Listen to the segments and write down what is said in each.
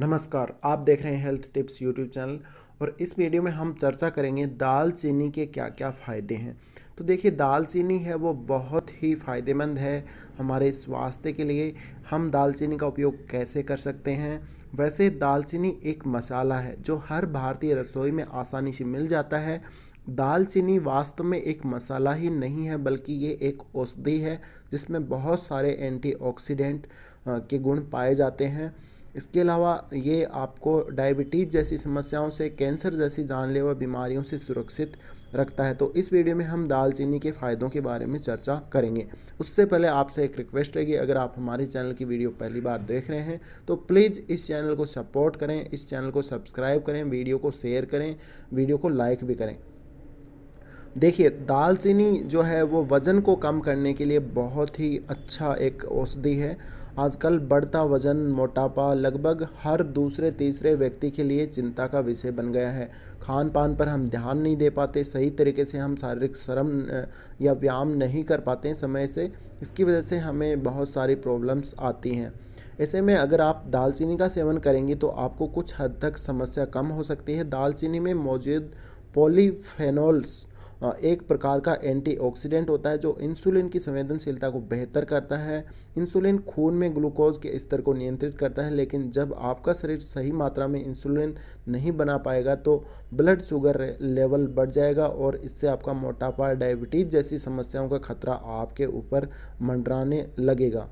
नमस्कार आप देख रहे हैं हेल्थ टिप्स यूट्यूब चैनल और इस वीडियो में हम चर्चा करेंगे दाल चीनी के क्या क्या फ़ायदे हैं तो देखिए दाल चीनी है वो बहुत ही फ़ायदेमंद है हमारे स्वास्थ्य के लिए हम दाल चीनी का उपयोग कैसे कर सकते हैं वैसे दालचीनी एक मसाला है जो हर भारतीय रसोई में आसानी से मिल जाता है दालचीनी वास्तव में एक मसाला ही नहीं है बल्कि ये एक औषधि है जिसमें बहुत सारे एंटीऑक्सीडेंट के गुण पाए जाते हैं इसके अलावा ये आपको डायबिटीज़ जैसी समस्याओं से कैंसर जैसी जानलेवा बीमारियों से सुरक्षित रखता है तो इस वीडियो में हम दालचीनी के फ़ायदों के बारे में चर्चा करेंगे उससे पहले आपसे एक रिक्वेस्ट है कि अगर आप हमारे चैनल की वीडियो पहली बार देख रहे हैं तो प्लीज़ इस चैनल को सपोर्ट करें इस चैनल को सब्सक्राइब करें वीडियो को शेयर करें वीडियो को लाइक भी करें देखिए दालचीनी जो है वो वज़न को कम करने के लिए बहुत ही अच्छा एक औषधि है आजकल बढ़ता वज़न मोटापा लगभग हर दूसरे तीसरे व्यक्ति के लिए चिंता का विषय बन गया है खान पान पर हम ध्यान नहीं दे पाते सही तरीके से हम शारीरिक श्रम या व्यायाम नहीं कर पाते समय से इसकी वजह से हमें बहुत सारी प्रॉब्लम्स आती हैं ऐसे में अगर आप दालचीनी का सेवन करेंगे तो आपको कुछ हद तक समस्या कम हो सकती है दालचीनी में मौजूद पॉलीफेनोल्स हाँ, एक प्रकार का एंटीऑक्सीडेंट होता है जो इंसुलिन की संवेदनशीलता को बेहतर करता है इंसुलिन खून में ग्लूकोज के स्तर को नियंत्रित करता है लेकिन जब आपका शरीर सही मात्रा में इंसुलिन नहीं बना पाएगा तो ब्लड शुगर लेवल बढ़ जाएगा और इससे आपका मोटापा डायबिटीज़ जैसी समस्याओं का खतरा आपके ऊपर मंडराने लगेगा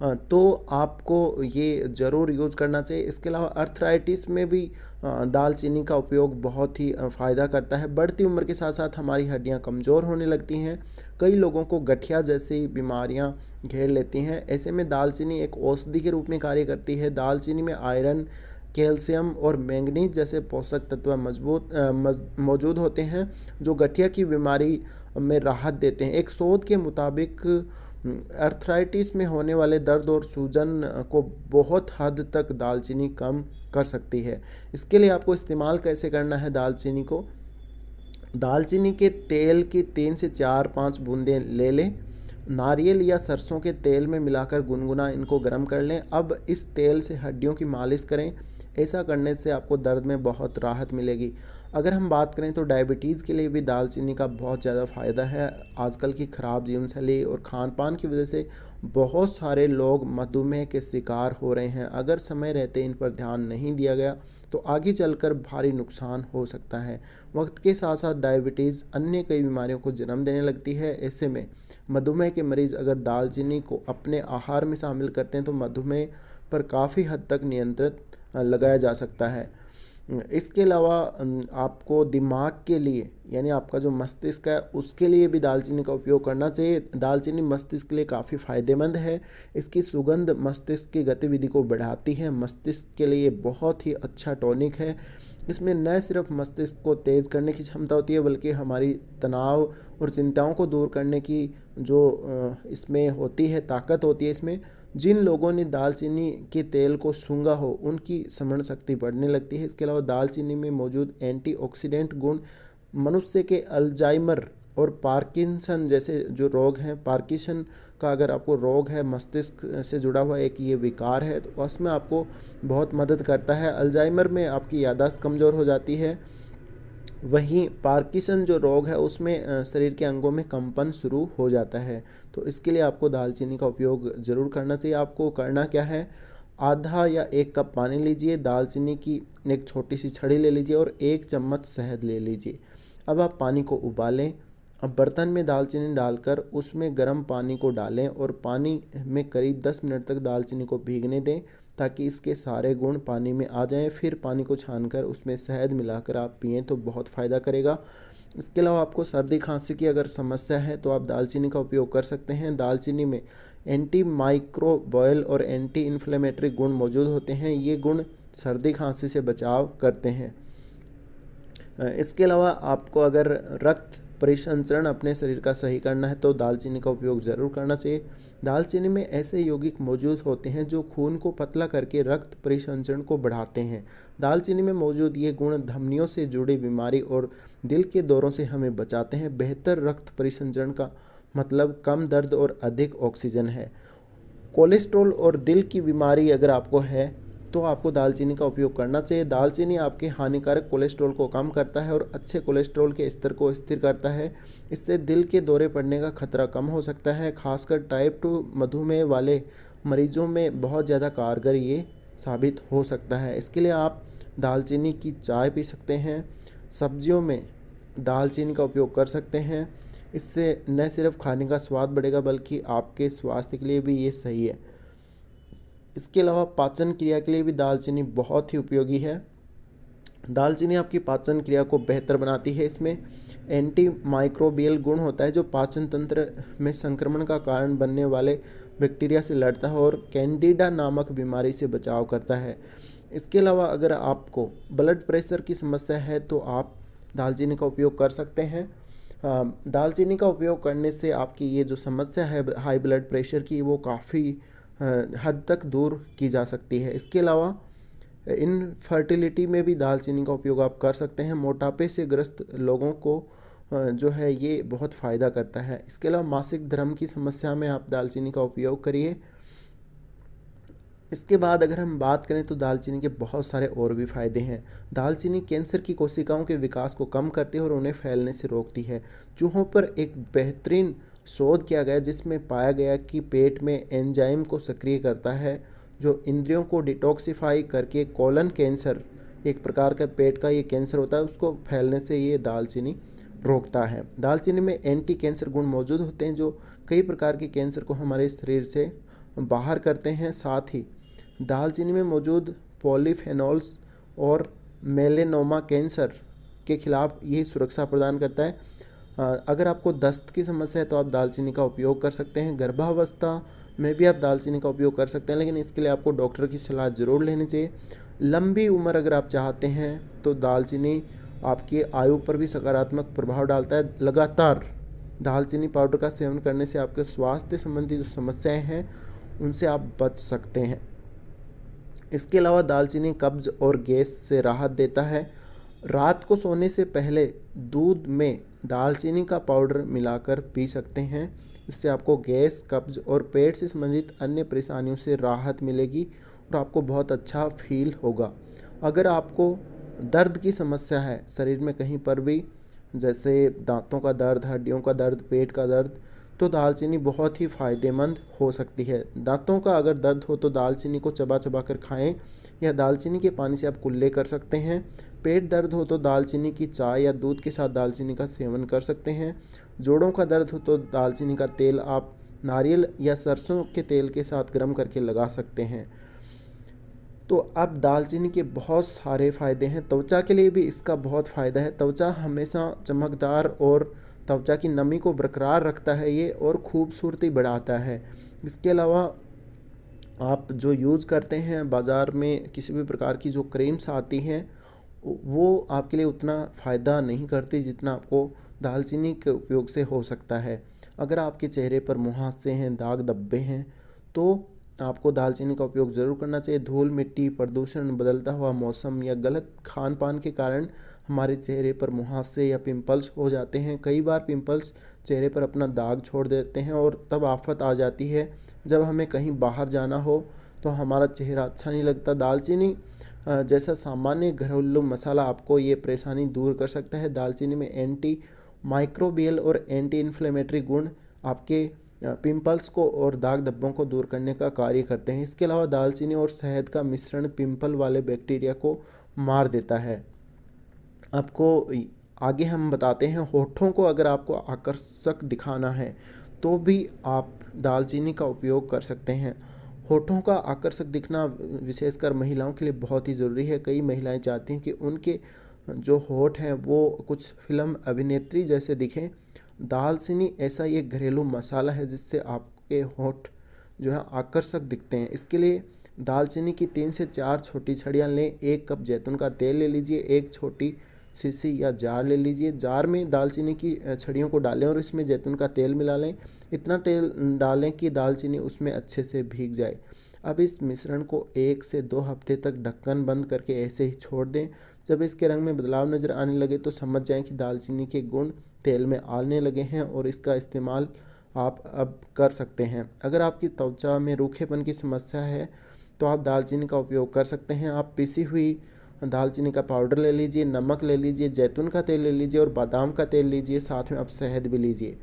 हाँ, तो आपको ये ज़रूर यूज़ करना चाहिए इसके अलावा अर्थराइटिस में भी दालचीनी का उपयोग बहुत ही फ़ायदा करता है बढ़ती उम्र के साथ साथ हमारी हड्डियाँ कमज़ोर होने लगती हैं कई लोगों को गठिया जैसी बीमारियाँ घेर लेती हैं ऐसे में दालचीनी एक औषधि के रूप में कार्य करती है दालचीनी में आयरन कैल्शियम और मैंगनीज जैसे पोषक तत्व मजबूत मौजूद होते हैं जो गठिया की बीमारी में राहत देते हैं एक शोध के मुताबिक अर्थराइटिस में होने वाले दर्द और सूजन को बहुत हद तक दालचीनी कम कर सकती है इसके लिए आपको इस्तेमाल कैसे करना है दालचीनी को दालचीनी के तेल की तीन से चार पाँच बूंदें ले लें नारियल या सरसों के तेल में मिलाकर गुनगुना इनको गर्म कर लें अब इस तेल से हड्डियों की मालिश करें ऐसा करने से आपको दर्द में बहुत राहत मिलेगी अगर हम बात करें तो डायबिटीज़ के लिए भी दालचीनी का बहुत ज़्यादा फ़ायदा है आजकल की ख़राब जीवनशैली और खान पान की वजह से बहुत सारे लोग मधुमेह के शिकार हो रहे हैं अगर समय रहते इन पर ध्यान नहीं दिया गया तो आगे चलकर भारी नुकसान हो सकता है वक्त के साथ साथ डायबिटीज़ अन्य कई बीमारियों को जन्म देने लगती है ऐसे में मधुमेह के मरीज़ अगर दालचीनी को अपने आहार में शामिल करते हैं तो मधुमेह पर काफ़ी हद तक नियंत्रित लगाया जा सकता है इसके अलावा आपको दिमाग के लिए यानी आपका जो मस्तिष्क है उसके लिए भी दालचीनी का उपयोग करना चाहिए दालचीनी मस्तिष्क के लिए काफ़ी फायदेमंद है इसकी सुगंध मस्तिष्क की गतिविधि को बढ़ाती है मस्तिष्क के लिए बहुत ही अच्छा टॉनिक है इसमें न सिर्फ मस्तिष्क को तेज़ करने की क्षमता होती है बल्कि हमारी तनाव और चिंताओं को दूर करने की जो इसमें होती है ताकत होती है इसमें जिन लोगों ने दालचीनी के तेल को सूंघा हो उनकी स्मरण शक्ति बढ़ने लगती है इसके अलावा दालचीनी में मौजूद एंटीऑक्सीडेंट गुण मनुष्य के अल्जाइमर और पार्किंसन जैसे जो रोग हैं पार्किसन का अगर आपको रोग है मस्तिष्क से जुड़ा हुआ एक ये विकार है तो उसमें आपको बहुत मदद करता है अल्जाइमर में आपकी यादाश्त कमज़ोर हो जाती है वहीं पार्किसन जो रोग है उसमें शरीर के अंगों में कंपन शुरू हो जाता है तो इसके लिए आपको दालचीनी का उपयोग ज़रूर करना चाहिए आपको करना क्या है आधा या एक कप पानी लीजिए दालचीनी की एक छोटी सी छड़ी ले लीजिए और एक चम्मच शहद ले लीजिए अब आप पानी को उबालें अब बर्तन में दालचीनी डालकर उसमें गर्म पानी को डालें और पानी में करीब दस मिनट तक दालचीनी को भीगने दें ताकि इसके सारे गुण पानी में आ जाएं फिर पानी को छानकर उसमें शहद मिलाकर आप पिए तो बहुत फ़ायदा करेगा इसके अलावा आपको सर्दी खांसी की अगर समस्या है तो आप दालचीनी का उपयोग कर सकते हैं दालचीनी में एंटी माइक्रोबॉयल और एंटी इन्फ्लेमेटरी गुण मौजूद होते हैं ये गुण सर्दी खांसी से बचाव करते हैं इसके अलावा आपको अगर रक्त परिसंचरण अपने शरीर का सही करना है तो दालचीनी का उपयोग ज़रूर करना चाहिए दालचीनी में ऐसे यौगिक मौजूद होते हैं जो खून को पतला करके रक्त परिसंचरण को बढ़ाते हैं दालचीनी में मौजूद ये गुण धमनियों से जुड़ी बीमारी और दिल के दौरों से हमें बचाते हैं बेहतर रक्त परिसंचरण का मतलब कम दर्द और अधिक ऑक्सीजन है कोलेस्ट्रॉल और दिल की बीमारी अगर आपको है तो आपको दालचीनी का उपयोग करना चाहिए दालचीनी आपके हानिकारक कोलेस्ट्रॉल को कम करता है और अच्छे कोलेस्ट्रॉल के स्तर को स्थिर करता है इससे दिल के दौरे पड़ने का खतरा कम हो सकता है खासकर टाइप टू मधुमेह वाले मरीजों में बहुत ज़्यादा कारगर ये साबित हो सकता है इसके लिए आप दालचीनी की चाय पी सकते हैं सब्जियों में दालचीनी का उपयोग कर सकते हैं इससे न सिर्फ खाने का स्वाद बढ़ेगा बल्कि आपके स्वास्थ्य के लिए भी ये सही है इसके अलावा पाचन क्रिया के लिए भी दालचीनी बहुत ही उपयोगी है दालचीनी आपकी पाचन क्रिया को बेहतर बनाती है इसमें एंटी माइक्रोबियल गुण होता है जो पाचन तंत्र में संक्रमण का कारण बनने वाले बैक्टीरिया से लड़ता है और कैंडिडा नामक बीमारी से बचाव करता है इसके अलावा अगर आपको ब्लड प्रेशर की समस्या है तो आप दालचीनी का उपयोग कर सकते हैं दालचीनी का उपयोग करने से आपकी ये जो समस्या है हाई ब्लड प्रेशर की वो काफ़ी हद तक दूर की जा सकती है इसके अलावा इन फर्टिलिटी में भी दालचीनी का उपयोग आप कर सकते हैं मोटापे से ग्रस्त लोगों को जो है ये बहुत फ़ायदा करता है इसके अलावा मासिक धर्म की समस्या में आप दालचीनी का उपयोग करिए इसके बाद अगर हम बात करें तो दालचीनी के बहुत सारे और भी फ़ायदे हैं दालचीनी कैंसर की कोशिकाओं के विकास को कम करती है और उन्हें फैलने से रोकती है चूहों पर एक बेहतरीन शोध किया गया जिसमें पाया गया कि पेट में एंजाइम को सक्रिय करता है जो इंद्रियों को डिटॉक्सीफाई करके कॉलन कैंसर एक प्रकार का पेट का ये कैंसर होता है उसको फैलने से ये दालचीनी रोकता है दालचीनी में एंटी कैंसर गुण मौजूद होते हैं जो कई प्रकार के कैंसर को हमारे शरीर से बाहर करते हैं साथ ही दालचीनी में मौजूद पॉलीफेनॉल्स और मेलेनोमा कैंसर के खिलाफ ये सुरक्षा प्रदान करता है अगर आपको दस्त की समस्या है तो आप दालचीनी का उपयोग कर सकते हैं गर्भावस्था में भी आप दालचीनी का उपयोग कर सकते हैं लेकिन इसके लिए आपको डॉक्टर की सलाह ज़रूर लेनी चाहिए लंबी उम्र अगर आप चाहते हैं तो दालचीनी आपकी आयु पर भी सकारात्मक प्रभाव डालता है लगातार दालचीनी पाउडर का सेवन करने से आपके स्वास्थ्य संबंधी जो समस्याएं हैं उनसे आप बच सकते हैं इसके अलावा दालचीनी कब्ज और गैस से राहत देता है रात को सोने से पहले दूध में दालचीनी का पाउडर मिलाकर पी सकते हैं इससे आपको गैस कब्ज और पेट से संबंधित अन्य परेशानियों से राहत मिलेगी और आपको बहुत अच्छा फील होगा अगर आपको दर्द की समस्या है शरीर में कहीं पर भी जैसे दांतों का दर्द हड्डियों का दर्द पेट का दर्द तो दालचीनी बहुत ही फ़ायदेमंद हो सकती है दांतों का अगर दर्द हो तो दालचीनी को चबा चबा कर खाएँ या दालचीनी के पानी से आप कुल्ले कर सकते हैं पेट दर्द हो तो दालचीनी की चाय या दूध के साथ दालचीनी का सेवन कर सकते हैं जोड़ों का दर्द हो तो दालचीनी का तेल आप नारियल या सरसों के तेल के साथ गर्म करके लगा सकते हैं तो अब दालचीनी के बहुत सारे फ़ायदे हैं त्वचा के लिए भी इसका बहुत फ़ायदा है त्वचा हमेशा चमकदार और त्वचा की नमी को बरकरार रखता है ये और खूबसूरती बढ़ाता है इसके अलावा आप जो यूज़ करते हैं बाज़ार में किसी भी प्रकार की जो क्रीम्स आती हैं वो आपके लिए उतना फ़ायदा नहीं करती जितना आपको दालचीनी के उपयोग से हो सकता है अगर आपके चेहरे पर मुहासे हैं दाग धब्बे हैं तो आपको दालचीनी का उपयोग ज़रूर करना चाहिए धूल मिट्टी प्रदूषण बदलता हुआ मौसम या गलत खान पान के कारण हमारे चेहरे पर मुहासे या पिंपल्स हो जाते हैं कई बार पिंपल्स चेहरे पर अपना दाग छोड़ देते हैं और तब आफत आ जाती है जब हमें कहीं बाहर जाना हो तो हमारा चेहरा अच्छा नहीं लगता दालचीनी जैसा सामान्य घरेलू मसाला आपको ये परेशानी दूर कर सकता है दालचीनी में एंटी माइक्रोबियल और एंटी इन्फ्लेमेटरी गुण आपके पिंपल्स को और दाग धब्बों को दूर करने का कार्य करते हैं इसके अलावा दालचीनी और शहद का मिश्रण पिंपल वाले बैक्टीरिया को मार देता है आपको आगे हम बताते हैं होठों को अगर आपको आकर्षक दिखाना है तो भी आप दालचीनी का उपयोग कर सकते हैं होठों का आकर्षक दिखना विशेषकर महिलाओं के लिए बहुत ही ज़रूरी है कई महिलाएं चाहती हैं कि उनके जो होठ हैं वो कुछ फिल्म अभिनेत्री जैसे दिखें दालचीनी ऐसा ये घरेलू मसाला है जिससे आपके होठ जो है आकर्षक दिखते हैं इसके लिए दालचीनी की तीन से चार छोटी छड़ियाँ लें एक कप जैतून का तेल ले लीजिए एक छोटी सीसी या जार ले लीजिए जार में दालचीनी की छड़ियों को डालें और इसमें जैतून का तेल मिला लें इतना तेल डालें कि दालचीनी उसमें अच्छे से भीग जाए अब इस मिश्रण को एक से दो हफ्ते तक ढक्कन बंद करके ऐसे ही छोड़ दें जब इसके रंग में बदलाव नज़र आने लगे तो समझ जाएं कि दालचीनी के गुण तेल में आने लगे हैं और इसका इस्तेमाल आप अब कर सकते हैं अगर आपकी त्वचा में रूखेपन की समस्या है तो आप दालचीनी का उपयोग कर सकते हैं आप पिसी हुई दालचीनी का पाउडर ले लीजिए नमक ले लीजिए जैतून का तेल ले लीजिए और बादाम का तेल लीजिए साथ में आप शहद भी लीजिए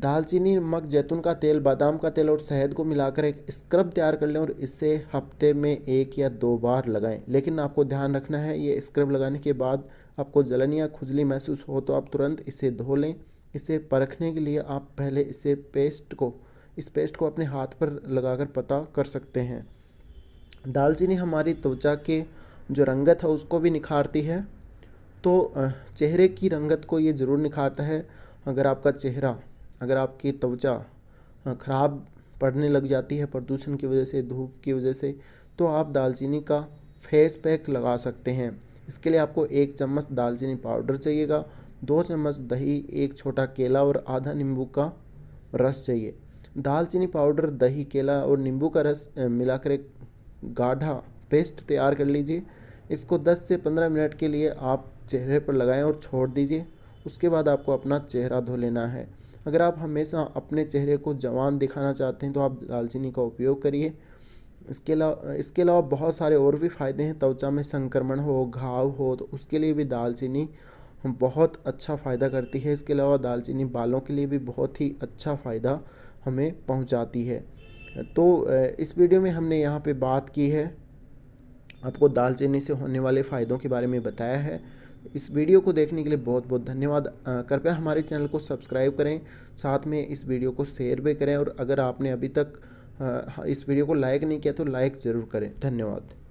दालचीनी नमक जैतून का तेल बादाम का तेल और शहद को मिलाकर एक स्क्रब तैयार कर लें और इसे हफ्ते में एक या दो बार लगाएं लेकिन आपको ध्यान रखना है ये स्क्रब लगाने के बाद आपको जलन या खुजली महसूस हो तो आप तुरंत इसे धो लें इसे परखने के लिए आप पहले इसे पेस्ट को इस पेस्ट को अपने हाथ पर लगाकर पता कर सकते हैं दालचीनी हमारी त्वचा के जो रंगत है उसको भी निखारती है तो चेहरे की रंगत को ये ज़रूर निखारता है अगर आपका चेहरा अगर आपकी त्वचा ख़राब पड़ने लग जाती है प्रदूषण की वजह से धूप की वजह से तो आप दालचीनी का फेस पैक लगा सकते हैं इसके लिए आपको एक चम्मच दालचीनी पाउडर चाहिएगा दो चम्मच दही एक छोटा केला और आधा नींबू का रस चाहिए दालचीनी पाउडर दही केला और नींबू का रस मिलाकर एक गाढ़ा पेस्ट तैयार कर लीजिए इसको 10 से 15 मिनट के लिए आप चेहरे पर लगाएं और छोड़ दीजिए उसके बाद आपको अपना चेहरा धो लेना है अगर आप हमेशा अपने चेहरे को जवान दिखाना चाहते हैं तो आप दालचीनी का उपयोग करिए इसके अलावा इसके अलावा बहुत सारे और भी फ़ायदे हैं त्वचा में संक्रमण हो घाव हो तो उसके लिए भी दालचीनी बहुत अच्छा फ़ायदा करती है इसके अलावा दालचीनी बालों के लिए भी बहुत ही अच्छा फ़ायदा हमें पहुंचाती है तो इस वीडियो में हमने यहाँ पे बात की है आपको दालचीनी से होने वाले फ़ायदों के बारे में बताया है इस वीडियो को देखने के लिए बहुत बहुत धन्यवाद कृपया हमारे चैनल को सब्सक्राइब करें साथ में इस वीडियो को शेयर भी करें और अगर आपने अभी तक इस वीडियो को लाइक नहीं किया तो लाइक ज़रूर करें धन्यवाद